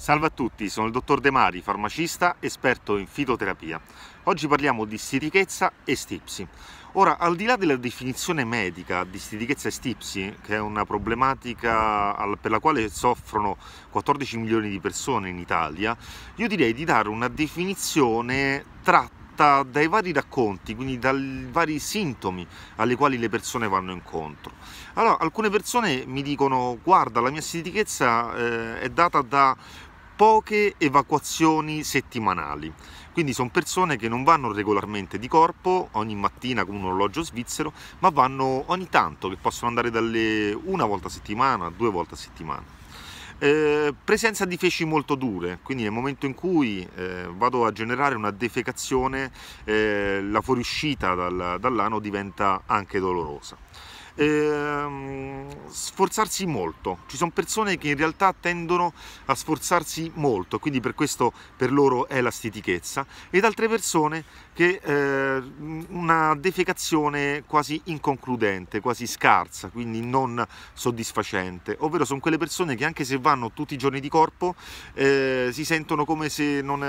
Salve a tutti, sono il dottor De Mari, farmacista, esperto in fitoterapia. Oggi parliamo di stitichezza e stipsi. Ora, al di là della definizione medica di stitichezza e stipsi, che è una problematica per la quale soffrono 14 milioni di persone in Italia, io direi di dare una definizione tratta dai vari racconti, quindi dai vari sintomi alle quali le persone vanno incontro. Allora, alcune persone mi dicono: Guarda, la mia stitichezza eh, è data da poche evacuazioni settimanali. Quindi sono persone che non vanno regolarmente di corpo ogni mattina con un orologio svizzero, ma vanno ogni tanto, che possono andare dalle una volta a settimana, due volte a settimana. Eh, presenza di feci molto dure, quindi nel momento in cui eh, vado a generare una defecazione, eh, la fuoriuscita dal, dall'ano diventa anche dolorosa eh, sforzarsi molto. Ci sono persone che in realtà tendono a sforzarsi molto, quindi per questo per loro è la stitichezza, ed altre persone che eh, una defecazione quasi inconcludente, quasi scarsa, quindi non soddisfacente, ovvero sono quelle persone che anche se vanno tutti i giorni di corpo eh, si sentono come se non,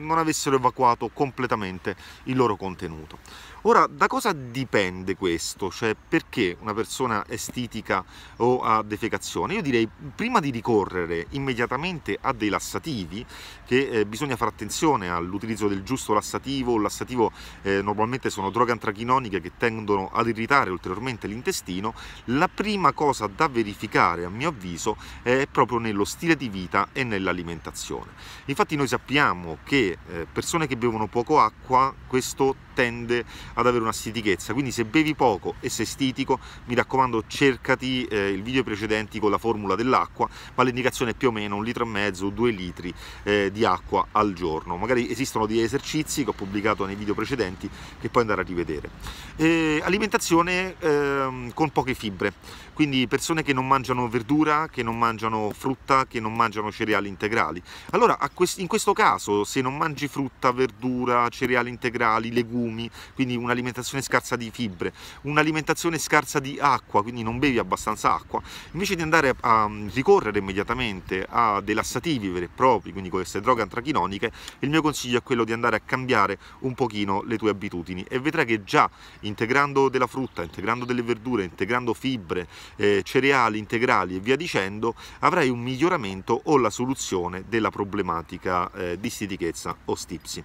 non avessero evacuato completamente il loro contenuto. Ora, da cosa dipende questo? Cioè, perché una persona è stitica o ha defecazione? Io direi, prima di ricorrere immediatamente a dei lassativi, che eh, bisogna fare attenzione all'utilizzo del giusto lassativo, il lassativo eh, normalmente sono droghe antrachinoniche che tendono ad irritare ulteriormente l'intestino, la prima cosa da verificare, a mio avviso, è proprio nello stile di vita e nell'alimentazione. Infatti noi sappiamo che eh, persone che bevono poco acqua, questo tende ad avere una stitichezza quindi se bevi poco e sei stitico mi raccomando cercati eh, il video precedenti con la formula dell'acqua ma l'indicazione è più o meno un litro e mezzo due litri eh, di acqua al giorno magari esistono degli esercizi che ho pubblicato nei video precedenti che puoi andare a rivedere e alimentazione ehm, con poche fibre quindi persone che non mangiano verdura che non mangiano frutta che non mangiano cereali integrali allora in questo caso se non mangi frutta verdura cereali integrali legumi legumi, quindi un'alimentazione scarsa di fibre, un'alimentazione scarsa di acqua, quindi non bevi abbastanza acqua, invece di andare a, ricorrere immediatamente a dei lassativi veri e propri, quindi con queste droghe antrachinoniche, il mio consiglio è quello di andare a cambiare un pochino le tue abitudini e vedrai che già integrando della frutta, integrando delle verdure, integrando fibre, eh, cereali integrali e via dicendo, avrai un miglioramento o la soluzione della problematica eh, di stitichezza o stipsi.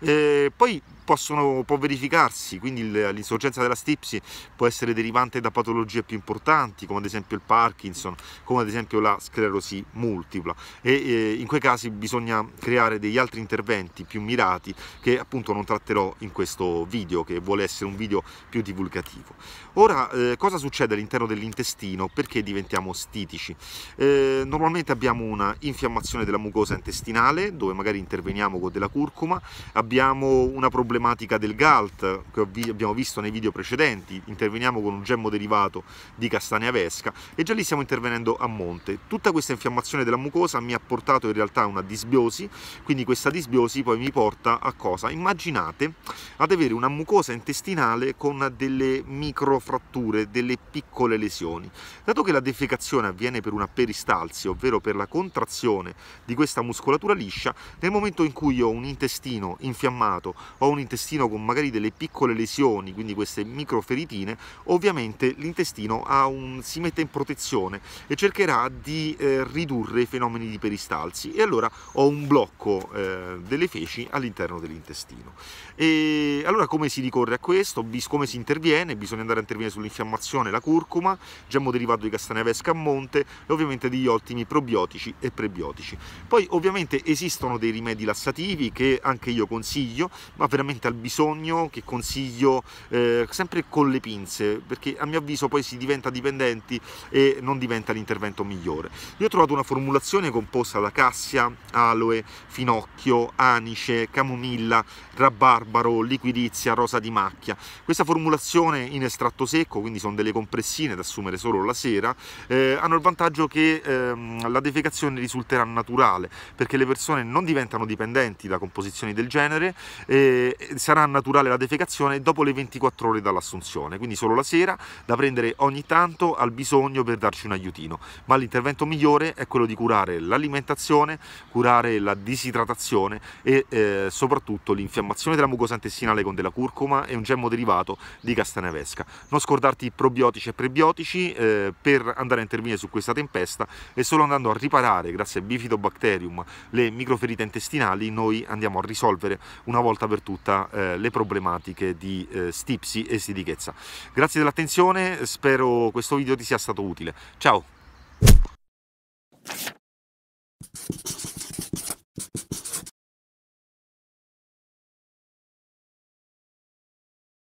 Eh, poi possono, può verificarsi, quindi l'insorgenza della stipsi può essere derivante da patologie più importanti come ad esempio il Parkinson, come ad esempio la sclerosi multipla e eh, in quei casi bisogna creare degli altri interventi più mirati che appunto non tratterò in questo video che vuole essere un video più divulgativo. Ora eh, cosa succede all'interno dell'intestino? Perché diventiamo stitici? Eh, normalmente abbiamo una infiammazione della mucosa intestinale dove magari interveniamo con della curcuma, abbiamo una problematica problematica del GALT che abbiamo visto nei video precedenti, interveniamo con un gemmo derivato di castanea vesca e già lì stiamo intervenendo a monte. Tutta questa infiammazione della mucosa mi ha portato in realtà a una disbiosi, quindi questa disbiosi poi mi porta a cosa? Immaginate ad avere una mucosa intestinale con delle microfratture, delle piccole lesioni. Dato che la defecazione avviene per una peristalsi, ovvero per la contrazione di questa muscolatura liscia, nel momento in cui ho un intestino infiammato, ho un l'intestino con magari delle piccole lesioni, quindi queste microferitine, ovviamente l'intestino un, si mette in protezione e cercherà di eh, ridurre i fenomeni di peristalsi e allora ho un blocco eh, delle feci all'interno dell'intestino. E allora come si ricorre a questo? Bis, come si interviene? Bisogna andare a intervenire sull'infiammazione, la curcuma, gemmo derivato di castanea a monte e ovviamente degli ottimi probiotici e prebiotici. Poi ovviamente esistono dei rimedi lassativi che anche io consiglio, ma veramente veramente al bisogno che consiglio eh, sempre con le pinze perché a mio avviso poi si diventa dipendenti e non diventa l'intervento migliore. Io ho trovato una formulazione composta da cassia, aloe, finocchio, anice, camomilla, rabarbaro, liquidizia, rosa di macchia. Questa formulazione in estratto secco, quindi sono delle compressine da assumere solo la sera, eh, hanno il vantaggio che ehm, la defecazione risulterà naturale perché le persone non diventano dipendenti da composizioni del genere eh, sarà naturale la defecazione dopo le 24 ore dall'assunzione, quindi solo la sera da prendere ogni tanto al bisogno per darci un aiutino, ma l'intervento migliore è quello di curare l'alimentazione, curare la disidratazione e eh, soprattutto l'infiammazione della mucosa intestinale con della curcuma e un gemmo derivato di castanevesca. Non scordarti probiotici e prebiotici eh, per andare a intervenire su questa tempesta e solo andando a riparare grazie a bifidobacterium le microferite intestinali noi andiamo a risolvere una volta per tutta eh, le problematiche di eh, stipsi e stitichezza. Grazie dell'attenzione, spero questo video ti sia stato utile. Ciao!